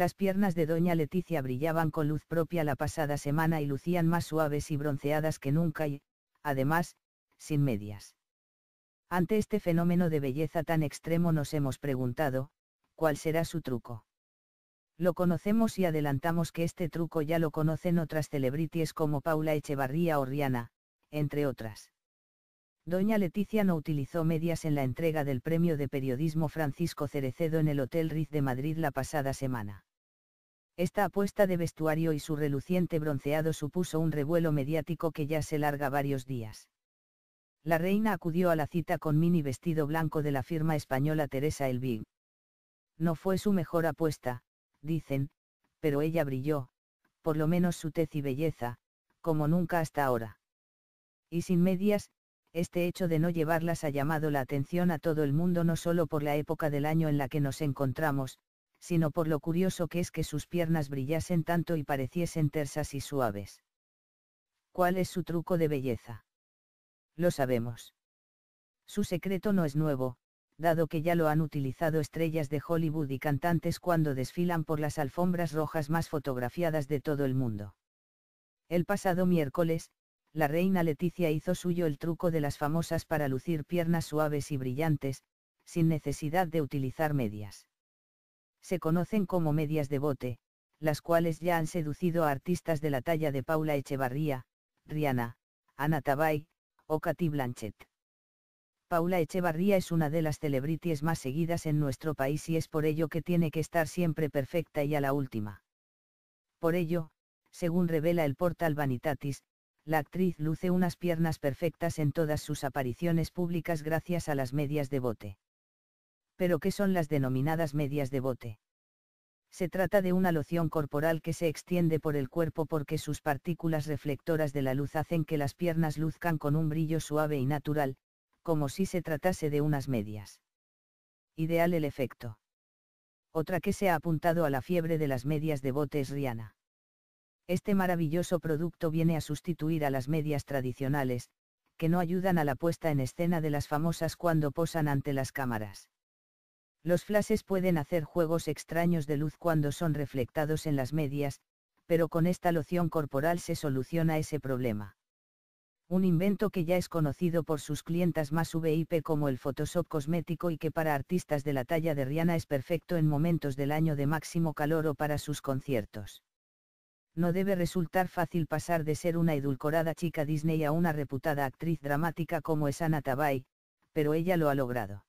Las piernas de doña Leticia brillaban con luz propia la pasada semana y lucían más suaves y bronceadas que nunca y, además, sin medias. Ante este fenómeno de belleza tan extremo nos hemos preguntado, ¿cuál será su truco? Lo conocemos y adelantamos que este truco ya lo conocen otras celebrities como Paula Echevarría o Rihanna, entre otras. Doña Leticia no utilizó medias en la entrega del premio de periodismo Francisco Cerecedo en el Hotel Riz de Madrid la pasada semana. Esta apuesta de vestuario y su reluciente bronceado supuso un revuelo mediático que ya se larga varios días. La reina acudió a la cita con mini vestido blanco de la firma española Teresa Elvig. No fue su mejor apuesta, dicen, pero ella brilló, por lo menos su tez y belleza, como nunca hasta ahora. Y sin medias, este hecho de no llevarlas ha llamado la atención a todo el mundo no solo por la época del año en la que nos encontramos, sino por lo curioso que es que sus piernas brillasen tanto y pareciesen tersas y suaves. ¿Cuál es su truco de belleza? Lo sabemos. Su secreto no es nuevo, dado que ya lo han utilizado estrellas de Hollywood y cantantes cuando desfilan por las alfombras rojas más fotografiadas de todo el mundo. El pasado miércoles, la reina Leticia hizo suyo el truco de las famosas para lucir piernas suaves y brillantes, sin necesidad de utilizar medias se conocen como medias de bote, las cuales ya han seducido a artistas de la talla de Paula Echevarría, Rihanna, Ana Tabay, o Katy Blanchett. Paula Echevarría es una de las celebrities más seguidas en nuestro país y es por ello que tiene que estar siempre perfecta y a la última. Por ello, según revela el portal Vanitatis, la actriz luce unas piernas perfectas en todas sus apariciones públicas gracias a las medias de bote pero que son las denominadas medias de bote. Se trata de una loción corporal que se extiende por el cuerpo porque sus partículas reflectoras de la luz hacen que las piernas luzcan con un brillo suave y natural, como si se tratase de unas medias. Ideal el efecto. Otra que se ha apuntado a la fiebre de las medias de bote es Rihanna. Este maravilloso producto viene a sustituir a las medias tradicionales, que no ayudan a la puesta en escena de las famosas cuando posan ante las cámaras. Los flashes pueden hacer juegos extraños de luz cuando son reflectados en las medias, pero con esta loción corporal se soluciona ese problema. Un invento que ya es conocido por sus clientas más VIP como el Photoshop cosmético y que para artistas de la talla de Rihanna es perfecto en momentos del año de máximo calor o para sus conciertos no debe resultar fácil pasar de ser una edulcorada chica Disney a una reputada actriz dramática como es Anna Tabai, pero ella lo ha logrado.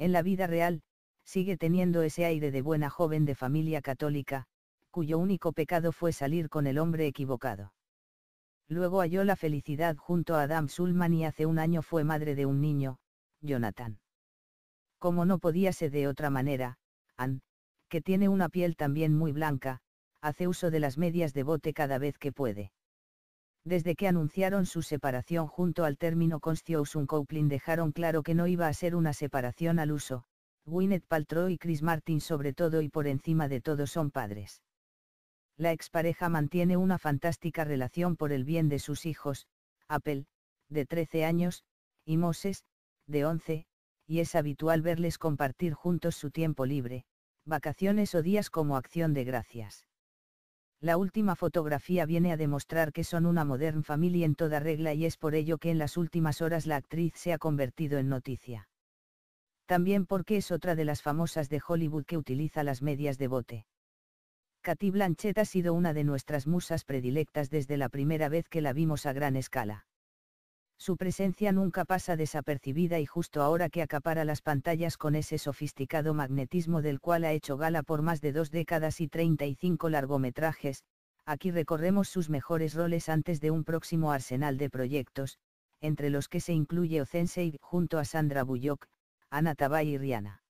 En la vida real, sigue teniendo ese aire de buena joven de familia católica, cuyo único pecado fue salir con el hombre equivocado. Luego halló la felicidad junto a Adam Sulman y hace un año fue madre de un niño, Jonathan. Como no podía ser de otra manera, Ann, que tiene una piel también muy blanca, hace uso de las medias de bote cada vez que puede desde que anunciaron su separación junto al término Conscious coupling", dejaron claro que no iba a ser una separación al uso, Gwyneth Paltrow y Chris Martin sobre todo y por encima de todo son padres. La expareja mantiene una fantástica relación por el bien de sus hijos, Apple, de 13 años, y Moses, de 11, y es habitual verles compartir juntos su tiempo libre, vacaciones o días como acción de gracias. La última fotografía viene a demostrar que son una modern familia en toda regla y es por ello que en las últimas horas la actriz se ha convertido en noticia. También porque es otra de las famosas de Hollywood que utiliza las medias de bote. Katy Blanchett ha sido una de nuestras musas predilectas desde la primera vez que la vimos a gran escala. Su presencia nunca pasa desapercibida y justo ahora que acapara las pantallas con ese sofisticado magnetismo del cual ha hecho gala por más de dos décadas y 35 largometrajes, aquí recorremos sus mejores roles antes de un próximo arsenal de proyectos, entre los que se incluye Ocensei junto a Sandra Bullock, Ana Tabay y Rihanna.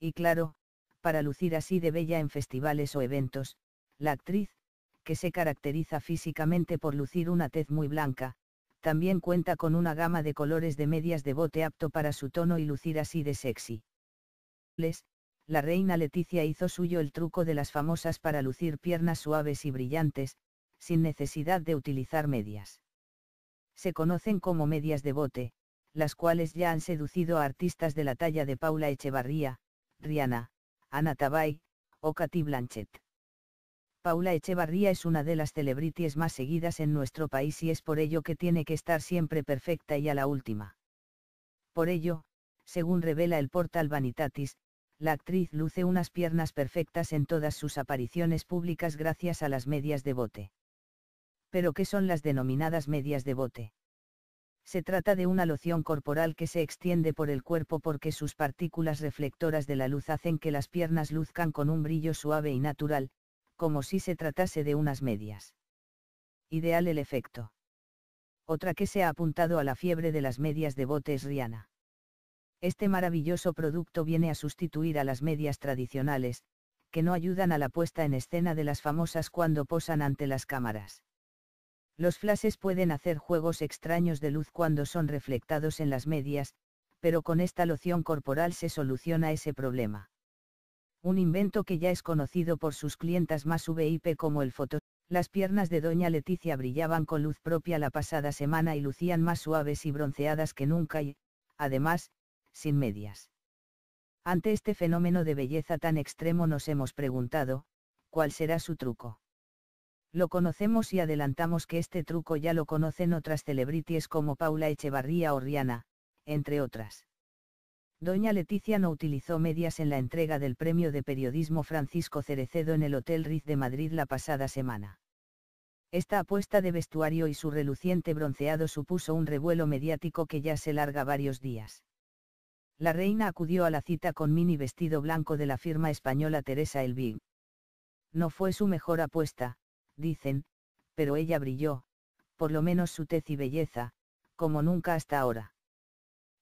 Y claro, para lucir así de bella en festivales o eventos, la actriz, que se caracteriza físicamente por lucir una tez muy blanca, también cuenta con una gama de colores de medias de bote apto para su tono y lucir así de sexy. Les, la reina Leticia hizo suyo el truco de las famosas para lucir piernas suaves y brillantes, sin necesidad de utilizar medias. Se conocen como medias de bote, las cuales ya han seducido a artistas de la talla de Paula Echevarría, Rihanna, Ana Tabay, o Cathy Blanchett. Paula Echevarría es una de las celebrities más seguidas en nuestro país y es por ello que tiene que estar siempre perfecta y a la última. Por ello, según revela el portal Vanitatis, la actriz luce unas piernas perfectas en todas sus apariciones públicas gracias a las medias de bote. ¿Pero qué son las denominadas medias de bote? Se trata de una loción corporal que se extiende por el cuerpo porque sus partículas reflectoras de la luz hacen que las piernas luzcan con un brillo suave y natural, como si se tratase de unas medias. Ideal el efecto. Otra que se ha apuntado a la fiebre de las medias de bote es Rihanna. Este maravilloso producto viene a sustituir a las medias tradicionales, que no ayudan a la puesta en escena de las famosas cuando posan ante las cámaras. Los flashes pueden hacer juegos extraños de luz cuando son reflectados en las medias, pero con esta loción corporal se soluciona ese problema un invento que ya es conocido por sus clientas más VIP como el foto. Las piernas de doña Leticia brillaban con luz propia la pasada semana y lucían más suaves y bronceadas que nunca y, además, sin medias. Ante este fenómeno de belleza tan extremo nos hemos preguntado, ¿cuál será su truco? Lo conocemos y adelantamos que este truco ya lo conocen otras celebrities como Paula Echevarría o Rihanna, entre otras. Doña Leticia no utilizó medias en la entrega del premio de periodismo Francisco Cerecedo en el Hotel Riz de Madrid la pasada semana. Esta apuesta de vestuario y su reluciente bronceado supuso un revuelo mediático que ya se larga varios días. La reina acudió a la cita con mini vestido blanco de la firma española Teresa Elvig. No fue su mejor apuesta, dicen, pero ella brilló, por lo menos su tez y belleza, como nunca hasta ahora.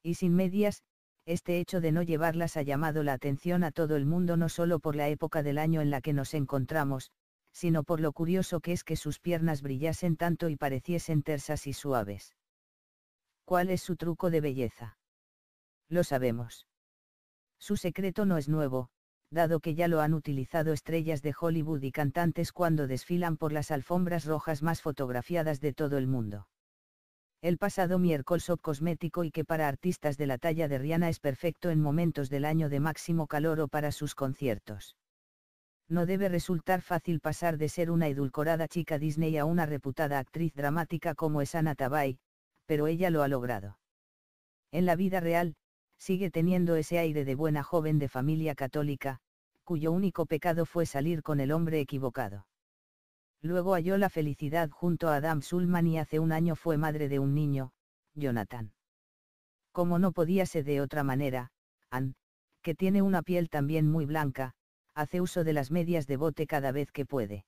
Y sin medias, este hecho de no llevarlas ha llamado la atención a todo el mundo no solo por la época del año en la que nos encontramos, sino por lo curioso que es que sus piernas brillasen tanto y pareciesen tersas y suaves. ¿Cuál es su truco de belleza? Lo sabemos. Su secreto no es nuevo, dado que ya lo han utilizado estrellas de Hollywood y cantantes cuando desfilan por las alfombras rojas más fotografiadas de todo el mundo el pasado miércoles Op Cosmético y que para artistas de la talla de Rihanna es perfecto en momentos del año de máximo calor o para sus conciertos. No debe resultar fácil pasar de ser una edulcorada chica Disney a una reputada actriz dramática como es Anna Tabay, pero ella lo ha logrado. En la vida real, sigue teniendo ese aire de buena joven de familia católica, cuyo único pecado fue salir con el hombre equivocado. Luego halló la felicidad junto a Adam Sulman y hace un año fue madre de un niño, Jonathan. Como no podía ser de otra manera, Ann, que tiene una piel también muy blanca, hace uso de las medias de bote cada vez que puede.